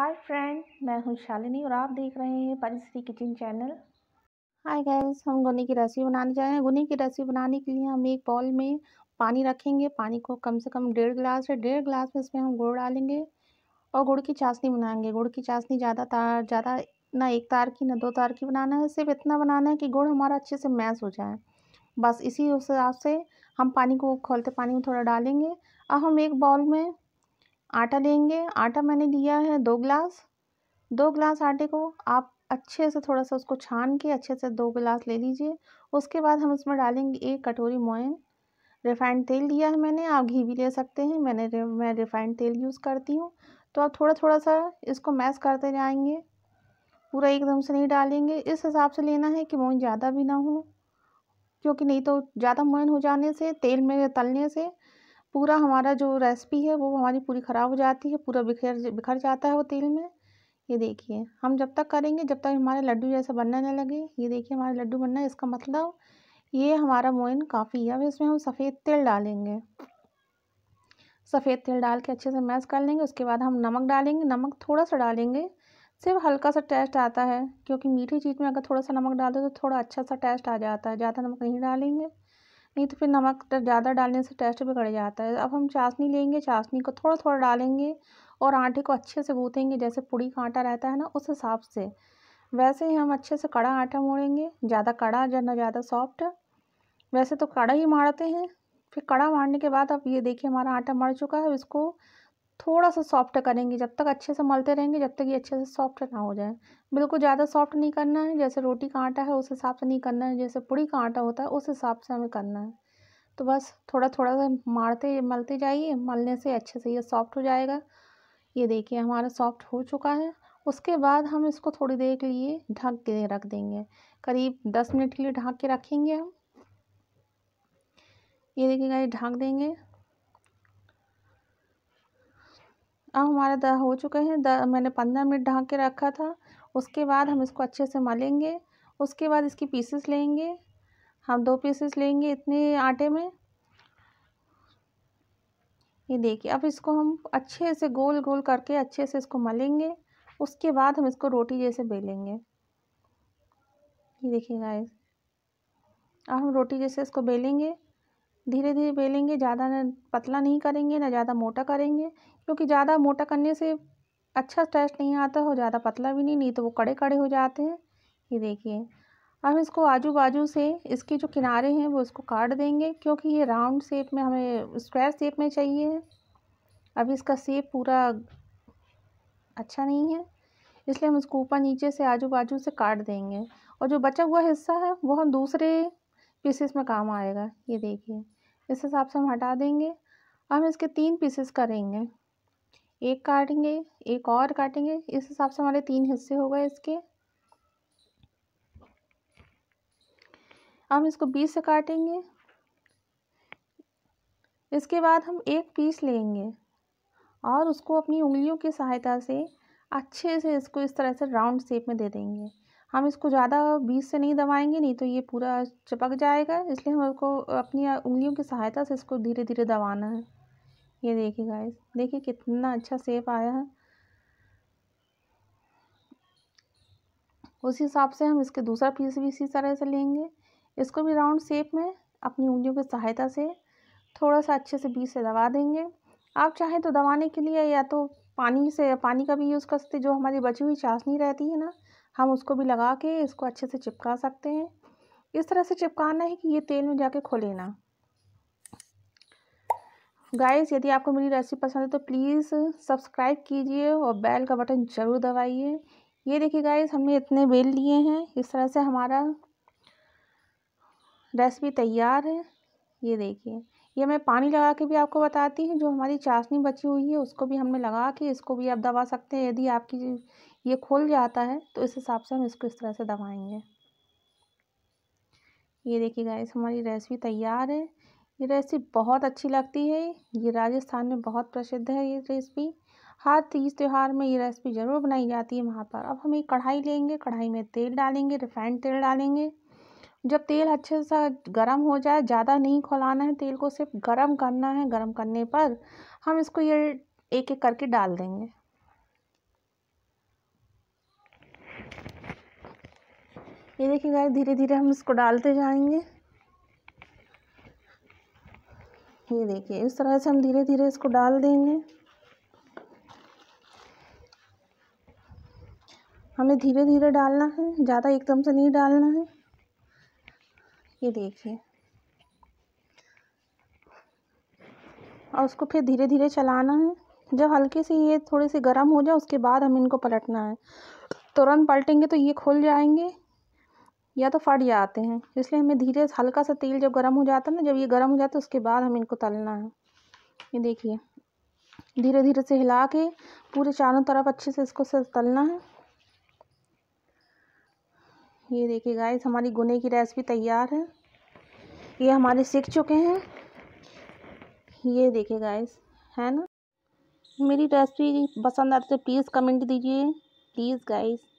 hi friend मैं हूं शालिनी और आप देख रहे हैं Parishri kitchen channel hi guys हम गुनी की रेसिपी बनाने जा रहे हैं गुनी की रेसिपी बनाने के लिए हम एक बॉल में पानी रखेंगे पानी को कम से कम डेढ़ गिलास है डेढ़ गिलास में इसमें हम गुड़ डालेंगे और गुड़ की चाशनी बनाएंगे गुड़ की चाशनी ज़्यादा तार ज़्यादा ना एक तार की ना दो तार की बनाना है सिर्फ इतना बनाना है कि गुड़ हमारा अच्छे से मैश हो जाए बस इसी हिसाब से हम पानी को खोलते पानी में थोड़ा डालेंगे अब हम एक बॉल में आटा लेंगे आटा मैंने लिया है दो गिलास दो गिलास आटे को आप अच्छे से थोड़ा सा उसको छान के अच्छे से दो गिलास ले लीजिए उसके बाद हम इसमें डालेंगे एक कटोरी मोइन रिफाइंड तेल लिया है मैंने आप घी भी ले सकते हैं मैंने मैं रिफाइंड तेल यूज़ करती हूँ तो आप थोड़ा थोड़ा सा इसको मैश करते जाएंगे पूरा एकदम से नहीं डालेंगे इस हिसाब से लेना है कि मोइन ज़्यादा भी ना हो क्योंकि नहीं तो ज़्यादा मोइन हो जाने से तेल में तलने से पूरा हमारा जो रेसिपी है वो हमारी पूरी ख़राब हो जाती है पूरा बिखर बिखर जाता है वो तेल में ये देखिए हम जब तक करेंगे जब तक हमारे लड्डू जैसा बनने ना लगे ये देखिए हमारे लड्डू बनना है इसका मतलब ये हमारा मोइन काफ़ी है अब इसमें हम सफ़ेद तेल डालेंगे सफ़ेद तेल डाल के अच्छे से मैश कर लेंगे उसके बाद हम नमक डालेंगे नमक थोड़ा सा डालेंगे सिर्फ हल्का सा टेस्ट आता है क्योंकि मीठी चीज़ में अगर थोड़ा सा नमक डाल दो तो थोड़ा अच्छा सा टेस्ट आ जाता है ज़्यादा नमक नहीं डालेंगे नहीं तो फिर नमक ज़्यादा डालने से टेस्ट बिगड़ जाता है अब हम चाशनी लेंगे चाशनी को थोड़ा थोड़ा डालेंगे और आटे को अच्छे से गूँथेंगे जैसे पूड़ी का आटा रहता है ना उस हिसाब से वैसे ही हम अच्छे से कड़ा आटा मोड़ेंगे ज़्यादा कड़ा ना ज़्यादा सॉफ्ट वैसे तो कड़ा ही मारते हैं फिर कड़ा मारने के बाद अब ये देखिए हमारा आटा मर चुका है इसको थोड़ा सा सॉफ्ट करेंगे जब तक अच्छे से मलते रहेंगे जब तक ये अच्छे से सॉफ्ट ना हो जाए बिल्कुल ज़्यादा सॉफ्ट नहीं करना है जैसे रोटी का आटा है उस हिसाब से नहीं करना है जैसे पूड़ी का आटा होता है उस हिसाब से हमें करना है तो बस थोड़ा थोड़ा सा मारते मलते जाइए मलने से अच्छे से ये सॉफ्ट हो जाएगा ये देखिए हमारा सॉफ्ट हो चुका है उसके बाद हम इसको थोड़ी देर के लिए ढक के रख देंगे करीब दस मिनट के लिए ढक के रखेंगे हम ये देखिए गाइस ढक देंगे अब हाँ, हमारा हो चुके हैं मैंने पंद्रह मिनट ढाँक के रखा था उसके बाद हम इसको अच्छे से मलेंगे उसके बाद इसकी पीसेस लेंगे हम दो पीसेस लेंगे इतने आटे में ये देखिए अब इसको हम अच्छे से गोल गोल करके अच्छे से इसको मलेंगे उसके बाद हम इसको रोटी जैसे बेलेंगे ये देखिए गाइस अब हम रोटी जैसे इसको बेलेंगे धीरे धीरे बेलेंगे ज़्यादा न पतला नहीं करेंगे ना ज़्यादा मोटा करेंगे क्योंकि ज़्यादा मोटा करने से अच्छा टेस्ट नहीं आता और ज़्यादा पतला भी नहीं नहीं तो वो कड़े कड़े हो जाते हैं ये देखिए हम इसको आजू बाजू से इसके जो किनारे हैं वो इसको काट देंगे क्योंकि ये राउंड शेप में हमें स्क्वायर शेप में चाहिए अभी इसका शेप पूरा अच्छा नहीं है इसलिए हम इसको ऊपर नीचे से आजू बाजू से काट देंगे और जो बचा हुआ हिस्सा है वो हम दूसरे पीसेस में काम आएगा ये देखिए इस हिसाब से हम हटा देंगे हम इसके तीन पीसेस करेंगे एक काटेंगे एक और काटेंगे इस हिसाब से हमारे तीन हिस्से हो गए इसके हम इसको बीस से काटेंगे इसके बाद हम एक पीस लेंगे और उसको अपनी उंगलियों की सहायता से अच्छे से इसको इस तरह से राउंड शेप में दे देंगे हम इसको ज़्यादा बीज से नहीं दबाएंगे नहीं तो ये पूरा चिपक जाएगा इसलिए हमको अपनी उंगलियों की सहायता से इसको धीरे धीरे दबाना है ये देखिए गाइस देखिए कितना अच्छा सेप आया है उसी हिसाब से हम इसके दूसरा पीस भी इसी तरह से लेंगे इसको भी राउंड शेप में अपनी उंगलियों की सहायता से थोड़ा सा अच्छे से बीज से दबा देंगे आप चाहें तो दबाने के लिए या तो पानी से पानी का भी यूज़ कर सकते जो हमारी बची हुई चाशनी रहती है ना हम उसको भी लगा के इसको अच्छे से चिपका सकते हैं इस तरह से चिपकाना है कि ये तेल में जाके खोले ना गाइस यदि आपको मेरी रेसिपी पसंद है तो प्लीज़ सब्सक्राइब कीजिए और बेल का बटन ज़रूर दबाइए ये देखिए गाइस हमने इतने बेल लिए हैं इस तरह से हमारा रेसिपी तैयार है ये देखिए ये मैं पानी लगा के भी आपको बताती हूँ जो हमारी चाशनी बची हुई है उसको भी हमने लगा के इसको भी आप दबा सकते हैं यदि आपकी ये खुल जाता है तो इस हिसाब से हम इसको इस तरह से दबाएंगे ये देखिए गाइस हमारी रेसिपी तैयार है ये रेसिपी बहुत अच्छी लगती है ये राजस्थान में बहुत प्रसिद्ध है ये रेसिपी हर तीज त्यौहार में ये रेसिपी ज़रूर बनाई जाती है वहाँ पर अब हम एक कढ़ाई लेंगे कढ़ाई में तेल डालेंगे रिफाइंड तेल डालेंगे जब तेल अच्छे सा गर्म हो जाए ज़्यादा नहीं खोलाना है तेल को सिर्फ गर्म करना है गर्म करने पर हम इसको ये एक एक करके डाल देंगे ये देखिए गाय धीरे धीरे हम इसको डालते जाएंगे ये देखिए इस तरह से हम धीरे धीरे इसको डाल देंगे हमें धीरे धीरे डालना है ज़्यादा एकदम से नहीं डालना है ये देखिए और उसको फिर धीरे धीरे चलाना है जब हल्के से ये थोड़े से गर्म हो जाए उसके बाद हम इनको पलटना है तुरंत पलटेंगे तो ये खुल जाएंगे या तो फट जाते हैं इसलिए हमें धीरे हल्का सा तेल जब गर्म हो जाता है ना जब ये गर्म हो जाता है उसके बाद हम इनको तलना है ये देखिए धीरे धीरे से हिला के पूरे चारों तरफ अच्छे से इसको से तलना है ये देखिए गाइस हमारी गुने की रेसिपी तैयार है ये हमारे सीख चुके हैं ये देखिए गाइस है ना मेरी रेसिपी पसंद आती है प्लीज़ तो कमेंट दीजिए प्लीज़ गाइस